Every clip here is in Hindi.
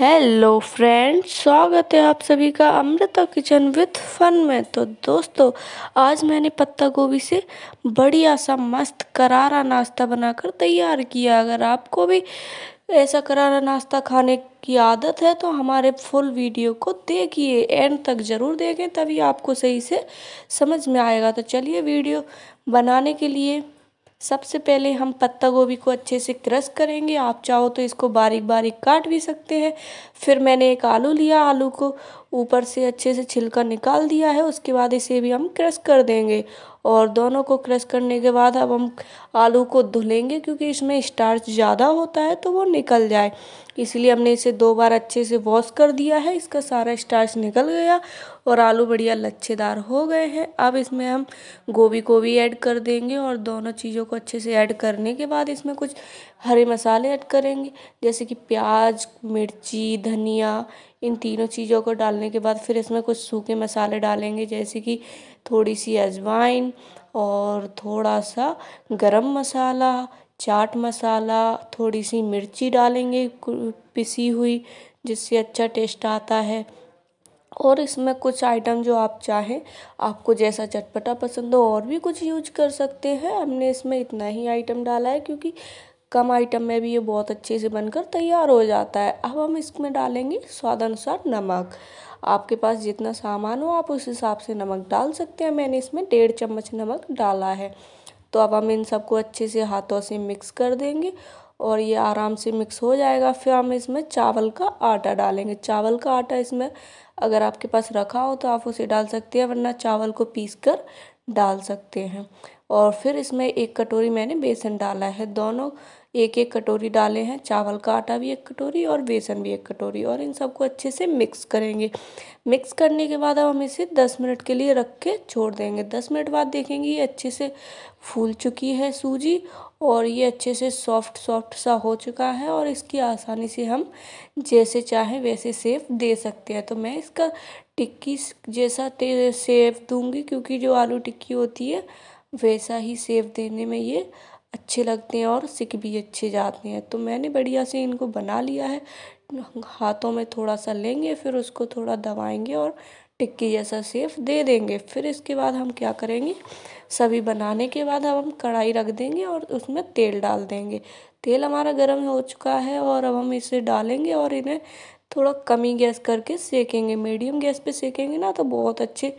हेलो फ्रेंड्स स्वागत है आप सभी का अमृता किचन विथ फन में तो दोस्तों आज मैंने पत्ता गोभी से बढ़िया सा मस्त करारा नाश्ता बनाकर तैयार किया अगर आपको भी ऐसा करारा नाश्ता खाने की आदत है तो हमारे फुल वीडियो को देखिए एंड तक ज़रूर देखें तभी आपको सही से समझ में आएगा तो चलिए वीडियो बनाने के लिए सबसे पहले हम पत्ता गोभी को अच्छे से क्रश करेंगे आप चाहो तो इसको बारीक बारीक काट भी सकते हैं फिर मैंने एक आलू लिया आलू को ऊपर से अच्छे से छिलका निकाल दिया है उसके बाद इसे भी हम क्रश कर देंगे और दोनों को क्रश करने के बाद अब हम आलू को धुलेंगे क्योंकि इसमें स्टार्च ज़्यादा होता है तो वो निकल जाए इसलिए हमने इसे दो बार अच्छे से वॉश कर दिया है इसका सारा स्टार्च निकल गया और आलू बढ़िया लच्छेदार हो गए हैं अब इसमें हम गोभी को भी ऐड कर देंगे और दोनों चीज़ों को अच्छे से ऐड करने के बाद इसमें कुछ हरे मसाले ऐड करेंगे जैसे कि प्याज मिर्ची धनिया इन तीनों चीज़ों को डालने के बाद फिर इसमें कुछ सूखे मसाले डालेंगे जैसे कि थोड़ी सी अजवाइन और थोड़ा सा गरम मसाला चाट मसाला थोड़ी सी मिर्ची डालेंगे पिसी हुई जिससे अच्छा टेस्ट आता है और इसमें कुछ आइटम जो आप चाहें आपको जैसा चटपटा पसंद हो और भी कुछ यूज कर सकते हैं हमने इसमें इतना ही आइटम डाला है क्योंकि कम आइटम में भी ये बहुत अच्छे से बनकर तैयार हो जाता है अब हम इसमें डालेंगे स्वाद अनुसार नमक आपके पास जितना सामान हो आप उस हिसाब से नमक डाल सकते हैं मैंने इसमें डेढ़ चम्मच नमक डाला है तो अब हम इन सबको अच्छे से हाथों से मिक्स कर देंगे और ये आराम से मिक्स हो जाएगा फिर हम इसमें चावल का आटा डालेंगे चावल का आटा इसमें अगर आपके पास रखा हो तो आप उसे डाल सकते हैं वरना चावल को पीस कर डाल सकते हैं और फिर इसमें एक कटोरी मैंने बेसन डाला है दोनों एक एक कटोरी डाले हैं चावल का आटा भी एक कटोरी और बेसन भी एक कटोरी और इन सबको अच्छे से मिक्स करेंगे मिक्स करने के बाद अब हम इसे दस मिनट के लिए रख के छोड़ देंगे दस मिनट बाद देखेंगे ये अच्छे से फूल चुकी है सूजी और ये अच्छे से सॉफ्ट सॉफ्ट सा हो चुका है और इसकी आसानी से हम जैसे चाहें वैसे सेफ दे सकते हैं तो मैं इसका टिक्की जैसा सेफ दूंगी क्योंकि जो आलू टिक्की होती है वैसा ही सेफ देने में ये अच्छे लगते हैं और सिक भी अच्छे जाते हैं तो मैंने बढ़िया से इनको बना लिया है हाथों में थोड़ा सा लेंगे फिर उसको थोड़ा दबाएंगे और टिक्की जैसा सेफ दे देंगे फिर इसके बाद हम क्या करेंगे सभी बनाने के बाद अब हम कढ़ाई रख देंगे और उसमें तेल डाल देंगे तेल हमारा गर्म हो चुका है और अब हम इसे डालेंगे और इन्हें थोड़ा कम ही गैस करके सेकेंगे मीडियम गैस पे सेकेंगे ना तो बहुत अच्छे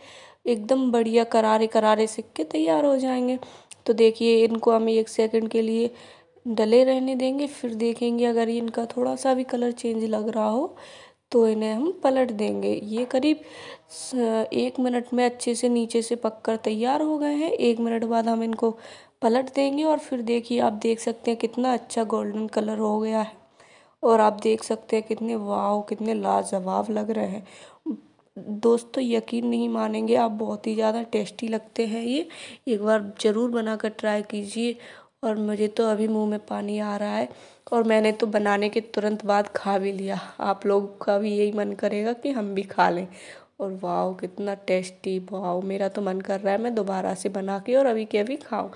एकदम बढ़िया करारे करारे सिक्के तैयार हो जाएंगे तो देखिए इनको हम एक सेकंड के लिए डले रहने देंगे फिर देखेंगे अगर इनका थोड़ा सा भी कलर चेंज लग रहा हो तो इन्हें हम पलट देंगे ये करीब एक मिनट में अच्छे से नीचे से पककर तैयार हो गए हैं एक मिनट बाद हम इनको पलट देंगे और फिर देखिए आप देख सकते हैं कितना अच्छा गोल्डन कलर हो गया है और आप देख सकते हैं कितने वाव कितने लाजवाब लग रहे हैं दोस्तों तो यकीन नहीं मानेंगे आप बहुत ही ज़्यादा टेस्टी लगते हैं ये एक बार ज़रूर बनाकर ट्राई कीजिए और मुझे तो अभी मुंह में पानी आ रहा है और मैंने तो बनाने के तुरंत बाद खा भी लिया आप लोग का भी यही मन करेगा कि हम भी खा लें और वाओ कितना टेस्टी वाओ मेरा तो मन कर रहा है मैं दोबारा से बना के और अभी के अभी खाऊँ